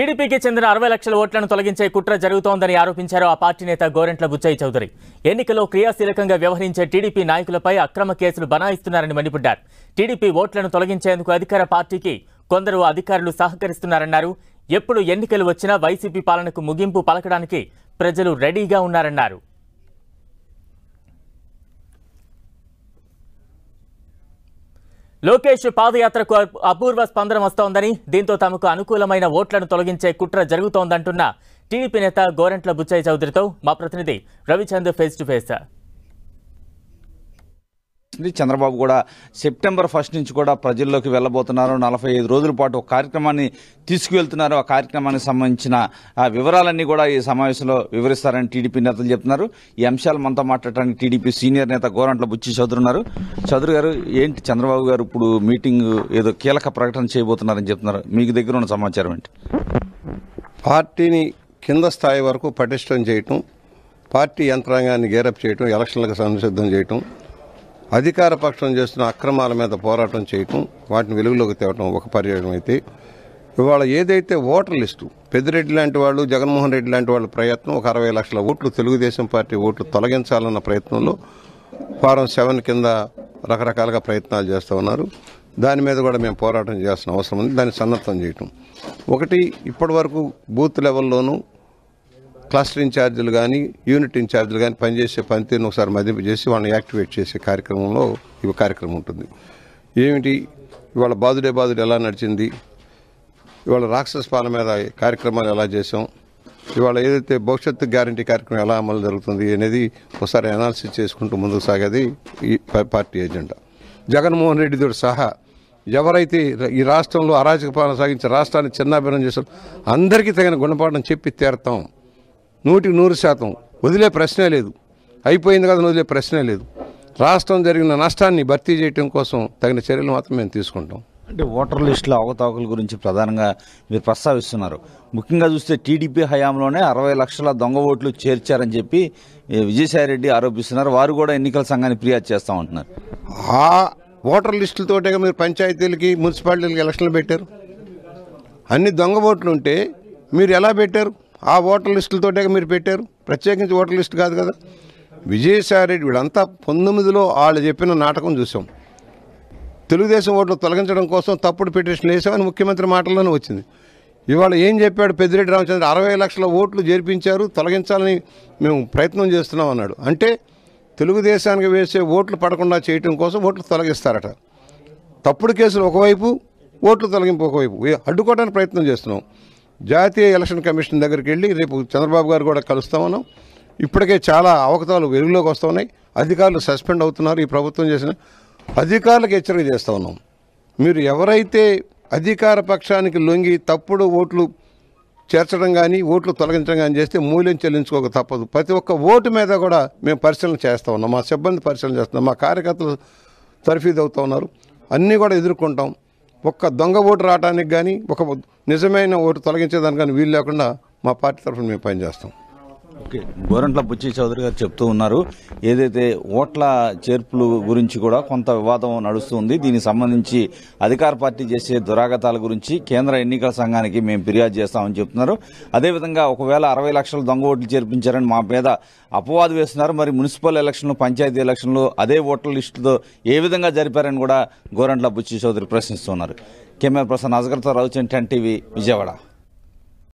టీడీపీకి చెందిన అరవై లక్షల ఓట్లను తొలగించే కుట్ర జరుగుతోందని ఆరోపించారు ఆ పార్టీ నేత గోరెంట్ల బుచ్చయ్య చౌదరి ఎన్నికలో క్రియాశీలకంగా వ్యవహరించే టీడీపీ నాయకులపై అక్రమ కేసులు బనాయిస్తున్నారని మండిపడ్డారు టీడీపీ ఓట్లను తొలగించేందుకు అధికార పార్టీకి కొందరు అధికారులు సహకరిస్తున్నారన్నారు ఎప్పుడు ఎన్నికలు వచ్చినా వైసీపీ పాలనకు ముగింపు పలకడానికి ప్రజలు రెడీగా ఉన్నారన్నారు లోకేష్ పాదయాత్రకు అపూర్వ స్పందన వస్తోందని దీంతో తమకు అనుకూలమైన ఓట్లను తొలగించే కుట్ర జరుగుతోందంటున్న టీడీపీ నేత గోరంట్ల బుచ్చయ్య చౌదరితో మా ప్రతినిధి రవిచంద్ ఫేస్ టు ఫేస్ నిర్వహిస్తుంది చంద్రబాబు కూడా సెప్టెంబర్ ఫస్ట్ నుంచి కూడా ప్రజల్లోకి వెళ్ళబోతున్నారు నలభై ఐదు రోజుల పాటు ఒక కార్యక్రమాన్ని తీసుకువెళ్తున్నారు ఆ కార్యక్రమానికి సంబంధించిన వివరాలన్నీ కూడా ఈ సమావేశంలో వివరిస్తారని టీడీపీ నేతలు చెప్తున్నారు ఈ అంశాలు మనతో మాట్లాడటానికి టీడీపీ సీనియర్ నేత గోరంట్ల బుచ్చి చౌదరి ఉన్నారు చౌదరి గారు ఏంటి చంద్రబాబు గారు ఇప్పుడు మీటింగ్ ఏదో కీలక ప్రకటన చేయబోతున్నారని చెప్తున్నారు మీకు దగ్గర ఉన్న సమాచారం ఏంటి పార్టీని కింద స్థాయి వరకు పటిష్టం చేయటం పార్టీ యంత్రాంగాన్ని గేరప్ చేయటం ఎలక్షన్లకు సంసిద్ధం చేయటం అధికార పక్షం చేస్తున్న అక్రమాల మీద పోరాటం చేయటం వాటిని వెలుగులోకి తేవటం ఒక పర్యటన అయితే ఇవాళ ఏదైతే ఓటర్ లిస్టు పెద్దిరెడ్డి లాంటి వాళ్ళు జగన్మోహన్ రెడ్డి లాంటి వాళ్ళ ప్రయత్నం ఒక అరవై లక్షల ఓట్లు తెలుగుదేశం పార్టీ ఓట్లు తొలగించాలన్న ప్రయత్నంలో ఫారం సెవెన్ కింద రకరకాలుగా ప్రయత్నాలు చేస్తూ ఉన్నారు దాని మీద కూడా మేము పోరాటం చేయాల్సిన అవసరం ఉంది దాన్ని సన్నద్ధం చేయటం ఒకటి ఇప్పటి వరకు బూత్ లెవెల్లోనూ క్లస్టర్ ఇన్ఛార్జీలు కానీ యూనిట్ ఇన్ఛార్జీలు కానీ పనిచేసే పనితీరును ఒకసారి మదింపు చేసి వాళ్ళని యాక్టివేట్ చేసే కార్యక్రమంలో ఇవి కార్యక్రమం ఉంటుంది ఏమిటి ఇవాళ బాదుడే బాదుడు ఎలా నడిచింది ఇవాళ రాక్షస పాలన మీద కార్యక్రమాలు ఎలా చేసాం ఇవాళ ఏదైతే భవిష్యత్తు గ్యారంటీ కార్యక్రమం ఎలా అమలు జరుగుతుంది అనేది ఒకసారి అనాలిసిస్ చేసుకుంటూ ముందుకు సాగేది ఈ పార్టీ ఎజెండా జగన్మోహన్ రెడ్డితో సహా ఎవరైతే ఈ రాష్ట్రంలో అరాచక పాలన సాగించి రాష్ట్రాన్ని చిన్నాభిన్నం చేశారో అందరికీ తగిన గుణపాఠం చెప్పి తీరతాం నూటికి నూరు శాతం వదిలే ప్రశ్నే లేదు అయిపోయింది కదా వదిలే ప్రశ్నే లేదు రాష్ట్రం జరిగిన నష్టాన్ని భర్తీ చేయడం కోసం తగిన చర్యలు మాత్రం మేము తీసుకుంటాం అంటే ఓటర్ లిస్టులో అవతవకల గురించి ప్రధానంగా మీరు ప్రస్తావిస్తున్నారు ముఖ్యంగా చూస్తే టీడీపీ హయాంలోనే అరవై లక్షల దొంగ ఓట్లు చేర్చారని చెప్పి విజయసాయిరెడ్డి ఆరోపిస్తున్నారు వారు కూడా ఎన్నికల సంఘాన్ని ఫిర్యాదు చేస్తామంటున్నారు ఉంటున్నారు ఆ ఓటర్ లిస్టులతోటే మీరు పంచాయతీలకి మున్సిపాలిటీలకి ఎలక్షన్లు పెట్టారు అన్ని దొంగ ఓట్లు ఉంటే మీరు ఎలా పెట్టారు ఆ ఓటర్ లిస్టులతోటే మీరు పెట్టారు ప్రత్యేకించి ఓటర్ లిస్ట్ కాదు కదా విజయసాయిరెడ్డి వీళ్ళంతా పంతొమ్మిదిలో వాళ్ళు చెప్పిన నాటకం చూసాం తెలుగుదేశం ఓట్లు తొలగించడం కోసం తప్పుడు పిటిషన్ వేసామని ముఖ్యమంత్రి మాటల్లోనే వచ్చింది ఇవాళ ఏం చెప్పాడు పెద్దిరెడ్డి రామచంద్ర అరవై లక్షల ఓట్లు జరిపించారు తొలగించాలని మేము ప్రయత్నం చేస్తున్నాం అన్నాడు అంటే తెలుగుదేశానికి వేసే ఓట్లు పడకుండా చేయటం కోసం ఓట్లు తొలగిస్తారట తప్పుడు కేసులు ఒకవైపు ఓట్లు తొలగింపు ఒకవైపు అడ్డుకోవడానికి ప్రయత్నం చేస్తున్నాం జాతీయ ఎలక్షన్ కమిషన్ దగ్గరికి వెళ్ళి రేపు చంద్రబాబు గారు కూడా కలుస్తూ ఉన్నాం ఇప్పటికే చాలా అవకతాలు వెలుగులోకి వస్తున్నాయి అధికారులు సస్పెండ్ అవుతున్నారు ఈ ప్రభుత్వం చేసిన అధికారులకు హెచ్చరిక చేస్తూ ఉన్నాం మీరు ఎవరైతే అధికార పక్షానికి లొంగి తప్పుడు ఓట్లు చేర్చడం కానీ ఓట్లు తొలగించడం కానీ చేస్తే మూల్యం చెల్లించుకోక తప్పదు ప్రతి ఒక్క ఓటు మీద కూడా మేము పరిశీలన చేస్తూ ఉన్నాం మా సిబ్బంది పరిశీలన చేస్తున్నాం మా కార్యకర్తలు తర్ఫీదు అవుతూ ఉన్నారు అన్నీ కూడా ఎదుర్కొంటాం ఒక్క దొంగ ఓటు రావడానికి కానీ ఒక నిజమైన ఓటు తొలగించేదానికి కానీ వీలు లేకుండా మా పార్టీ తరఫున మేము పనిచేస్తాం ఓకే గోరంట్ల బుచ్చి చౌదరి గారు చెప్తూ ఉన్నారు ఏదైతే ఓట్ల చేర్పులు గురించి కూడా కొంత వివాదం నడుస్తుంది దీనికి సంబంధించి అధికార పార్టీ చేసే దురాగతాల గురించి కేంద్ర ఎన్నికల సంఘానికి మేము ఫిర్యాదు చేస్తామని చెప్తున్నారు అదేవిధంగా ఒకవేళ అరవై లక్షల దొంగ ఓట్లు చేర్పించారని మా మీద అపవాదు వేస్తున్నారు మరి మున్సిపల్ ఎలక్షన్లు పంచాయతీ ఎలక్షన్లు అదే ఓట్ల లిస్టుతో ఏ విధంగా జరిపారని కూడా గోరంట్ల బుచ్చి చౌదరి ప్రశ్నిస్తున్నారు కెమెరా పర్సన్ అజగర్తో రావు టెన్ టీవీ విజయవాడ